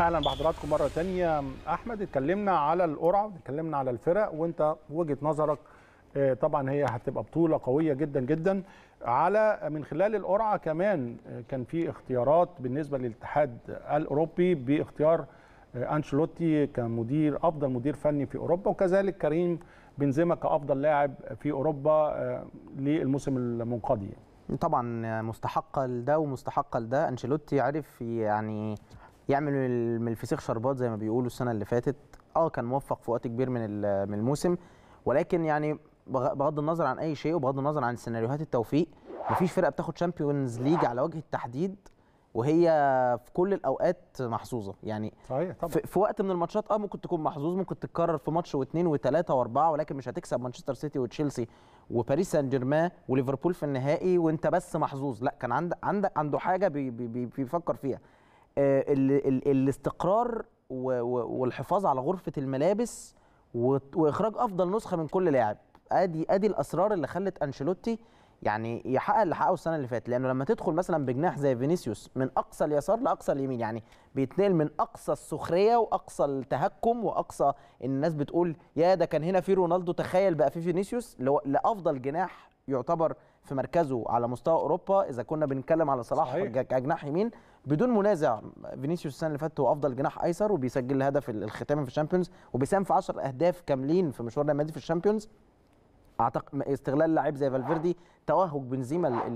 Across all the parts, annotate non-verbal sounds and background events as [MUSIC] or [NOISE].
اهلا بحضراتكم مره تانية احمد اتكلمنا على القرعه اتكلمنا على الفرق وانت وجهه نظرك آه، طبعا هي هتبقى بطوله قويه جدا جدا على من خلال القرعه كمان آه، كان في اختيارات بالنسبه للاتحاد الاوروبي باختيار آه، انشيلوتي كمدير افضل مدير فني في اوروبا وكذلك كريم بنزيما كافضل لاعب في اوروبا للموسم المنقضي طبعا مستحقه لده ومستحقه لده انشيلوتي عرف يعني يعمل من الفسيخ شربات زي ما بيقولوا السنه اللي فاتت اه كان موفق في وقت كبير من من الموسم ولكن يعني بغض النظر عن اي شيء وبغض النظر عن سيناريوهات التوفيق مفيش فرقه بتاخد شامبيونز ليج على وجه التحديد وهي في كل الاوقات محظوظه يعني طبعا في, وقت من الماتشات اه ممكن تكون محظوظ ممكن تتكرر في ماتش واثنين وثلاثه واربعه ولكن مش هتكسب مانشستر سيتي وتشيلسي وباريس سان جيرمان وليفربول في النهائي وانت بس محظوظ لا كان عندك عندك عنده حاجه بي بي بي بيفكر فيها آه، الاستقرار والحفاظ على غرفه الملابس واخراج افضل نسخه من كل لاعب ادي ادي الاسرار اللي خلت انشيلوتي يعني يحقق اللي حققه السنه اللي فاتت لانه لما تدخل مثلا بجناح زي فينيسيوس من اقصى اليسار لاقصى اليمين يعني بيتنقل من اقصى السخريه واقصى التهكم واقصى الناس بتقول يا ده كان هنا في رونالدو تخيل بقى في فينيسيوس لافضل جناح يعتبر في مركزه على مستوى اوروبا اذا كنا بنتكلم على صلاح كجناح يمين بدون منازع فينيسيوس السنه اللي فاتت هو افضل جناح ايسر وبيسجل الهدف الختامي في الشامبيونز وبيساهم في 10 اهداف كاملين في مشوارنا المادي في الشامبيونز اعتقد استغلال لعيب زي فالفيردي توهج بنزيما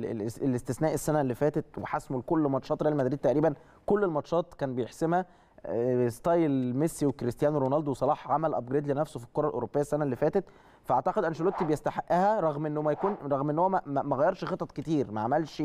الاستثنائي السنه اللي فاتت وحسمه لكل ماتشات ريال مدريد تقريبا كل الماتشات كان بيحسمها آه، ستايل ميسي وكريستيانو رونالدو وصلاح عمل ابجريد لنفسه في الكره الاوروبيه السنه اللي فاتت فاعتقد انشيلوتي بيستحقها رغم انه ما يكون رغم ان هو ما غيرش خطط كتير ما عملش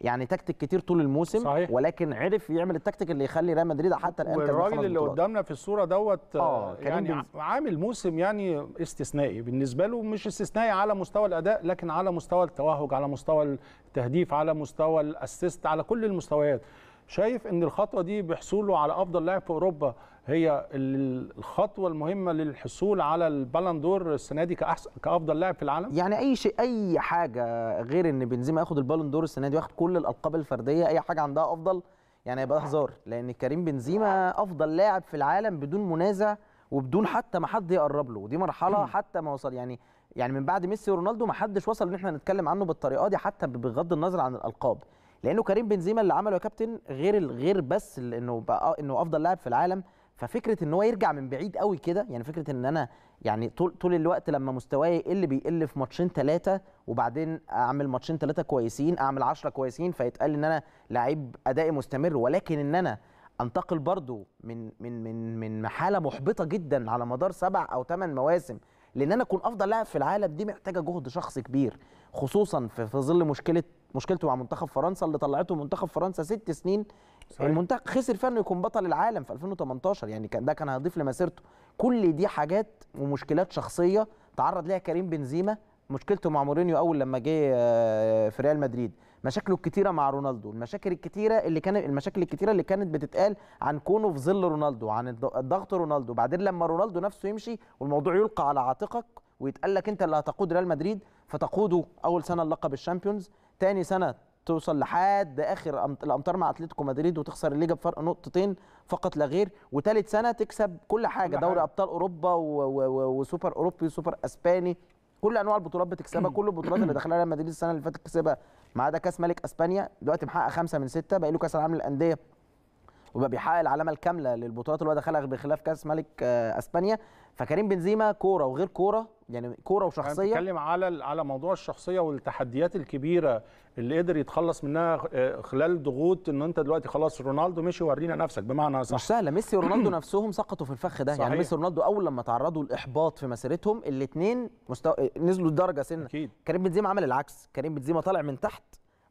يعني تكتيك كتير طول الموسم صحيح. ولكن عرف يعمل التكتيك اللي يخلي ريال مدريد حتى الان والراجل اللي قدامنا في الصوره دوت آه, آه، يعني عامل موسم يعني استثنائي بالنسبه له مش استثنائي على مستوى الاداء لكن على مستوى التوهج على مستوى التهديف على مستوى الاسيست على كل المستويات شايف ان الخطوه دي بحصوله على افضل لاعب في اوروبا هي الخطوه المهمه للحصول على البالندور السنه دي كأحسن كافضل لاعب في العالم يعني اي شيء اي حاجه غير ان بنزيما ياخد البالندور السنه دي وياخد كل الالقاب الفرديه اي حاجه عندها افضل يعني هيبقى هزار لان كريم بنزيما افضل لاعب في العالم بدون منازع وبدون حتى ما حد يقرب له ودي مرحله حتى ما وصل يعني يعني من بعد ميسي ورونالدو ما حدش وصل ان احنا نتكلم عنه بالطريقه دي حتى بغض النظر عن الالقاب لانه كريم بنزيما اللي عمله يا كابتن غير غير بس انه بقى آه، انه افضل لاعب في العالم ففكره ان هو يرجع من بعيد قوي كده يعني فكره ان انا يعني طول طول الوقت لما مستواي يقل بيقل في ماتشين ثلاثه وبعدين اعمل ماتشين ثلاثه كويسين اعمل 10 كويسين فيتقال ان انا لعيب ادائي مستمر ولكن ان انا انتقل برضو من من من من حاله محبطه جدا على مدار سبع او ثمان مواسم لان انا اكون افضل لاعب في العالم دي محتاجه جهد شخصي كبير خصوصا في, ظل مشكله مشكلته مع منتخب فرنسا اللي طلعته منتخب فرنسا ست سنين صحيح. المنتخب خسر فيها انه يكون بطل العالم في 2018 يعني كان ده كان هيضيف لمسيرته كل دي حاجات ومشكلات شخصيه تعرض ليها كريم بنزيما مشكلته مع مورينيو اول لما جه آه، في ريال مدريد مشاكله الكتيره مع رونالدو المشاكل الكتيره اللي كانت المشاكل الكتيره اللي كانت بتتقال عن كونه في ظل رونالدو عن ضغط رونالدو بعدين لما رونالدو نفسه يمشي والموضوع يلقى على عاتقك ويتقال لك انت اللي هتقود ريال مدريد فتقوده اول سنه اللقب الشامبيونز تاني سنه توصل لحد اخر الامتار مع اتلتيكو مدريد وتخسر الليجا بفرق نقطتين فقط لا غير وثالث سنه تكسب كل حاجه دوري ابطال اوروبا وسوبر اوروبي وسوبر اسباني كل انواع البطولات بتكسبها [CLEARS THROAT] كل البطولات اللي دخلها ريال مدريد السنه اللي فاتت كسبها ما عدا كاس ملك اسبانيا دلوقتي محقق خمسه من سته بقى له كاس العالم للانديه وبقى بيحقق العلامه الكامله للبطولات اللي هو دخلها بخلاف كاس ملك آه، اسبانيا فكريم بنزيما كوره وغير كوره يعني كوره وشخصيه يعني بتكلم على على موضوع الشخصيه والتحديات الكبيره اللي قدر يتخلص منها آه، خلال ضغوط ان انت دلوقتي خلاص رونالدو مشي ورينا نفسك بمعنى صح مش سهله ميسي ورونالدو [CLEARS THROAT] نفسهم سقطوا في الفخ ده يعني صحيح. يعني ميسي ورونالدو اول لما تعرضوا لاحباط في مسيرتهم الاثنين مستو... نزلوا الدرجه سنه أكيد. كريم بنزيما عمل العكس كريم بنزيما طالع من تحت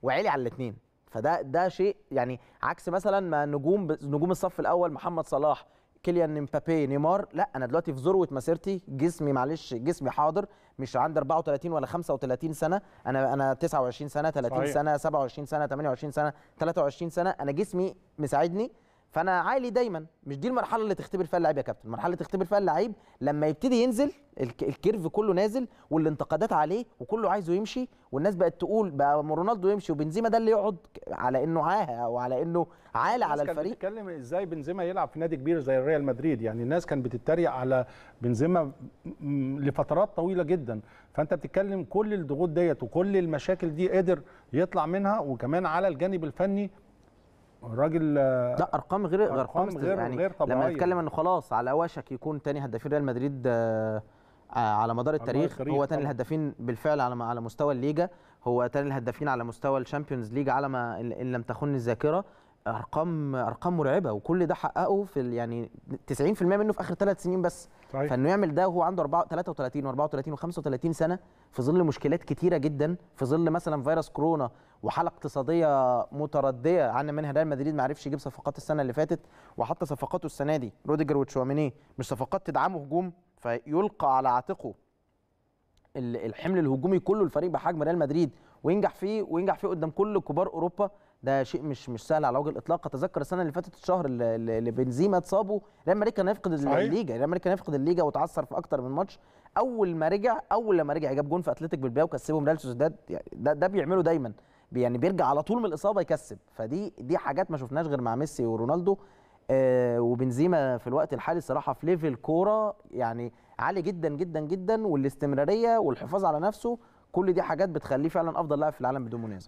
وعلي على الاثنين فده ده شيء يعني عكس مثلا ما نجوم نجوم الصف الاول محمد صلاح كيليان امبابي نيمار لا انا دلوقتي في ذروه مسيرتي جسمي معلش جسمي حاضر مش عندي 34 ولا 35 سنه انا انا 29 سنه 30 صحيح. سنه 27 سنه 28 سنه 23 سنه انا جسمي مساعدني فانا عالي دايما مش دي المرحله اللي تختبر فيها اللعيب يا كابتن المرحله اللي تختبر فيها اللعيب لما يبتدي ينزل الكيرف كله نازل والانتقادات عليه وكله عايزه يمشي والناس بقت تقول بقى رونالدو يمشي وبنزيما ده اللي يقعد على انه عاهه او على انه عال على الفريق كان بتتكلم ازاي بنزيما يلعب في نادي كبير زي ريال مدريد يعني الناس كانت بتتريق على بنزيما لفترات طويله جدا فانت بتتكلم كل الضغوط ديت وكل المشاكل دي قدر يطلع منها وكمان على الجانب الفني الراجل لا ارقام غير أرقام غير ارقام غير يعني غير طبيعيه لما نتكلم انه خلاص على وشك يكون تاني هدافين ريال مدريد آه، آه، على مدار التاريخ هو تاني الهدافين بالفعل على على مستوى الليجا هو تاني الهدافين على مستوى الشامبيونز ليج على ما ان لم تخن الذاكره ارقام ارقام مرعبه وكل ده حققه في يعني 90% منه في اخر ثلاث سنين بس صحيح. فانه يعمل ده وهو عنده 33 و34 و35 سنه في ظل مشكلات كتيره جدا في ظل مثلا فيروس كورونا وحاله اقتصاديه مترديه عن منها ريال مدريد ما عرفش يجيب صفقات السنه اللي فاتت وحتى صفقاته السنه دي روديجر وتشواميني مش صفقات تدعمه هجوم فيلقى على عاتقه الحمل الهجومي كله الفريق بحجم ريال مدريد وينجح فيه وينجح فيه قدام كل كبار اوروبا ده شيء مش مش سهل على وجه الاطلاق اتذكر السنه اللي فاتت الشهر اللي بنزيما اتصابه ريال مدريد كان هيفقد الليجا ريال مدريد كان هيفقد الليجا وتعثر في اكتر من ماتش اول ما رجع اول لما رجع جاب جون في اتلتيك بالباو وكسبهم ريال سوسيداد ده ده بيعمله دايما يعني بيرجع على طول من الاصابه يكسب فدي دي حاجات ما شفناش غير مع ميسي ورونالدو آه وبنزيما في الوقت الحالي صراحه في ليفل كوره يعني عالي جدا جدا جدا والاستمراريه والحفاظ على نفسه كل دي حاجات بتخليه فعلا افضل لاعب في العالم بدون منازع